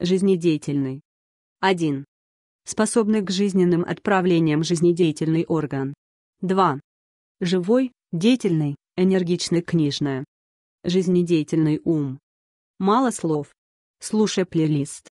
Жизнедеятельный. 1. Способный к жизненным отправлениям жизнедеятельный орган. 2. Живой, деятельный, энергичный книжная. Жизнедеятельный ум. Мало слов. Слушай плейлист.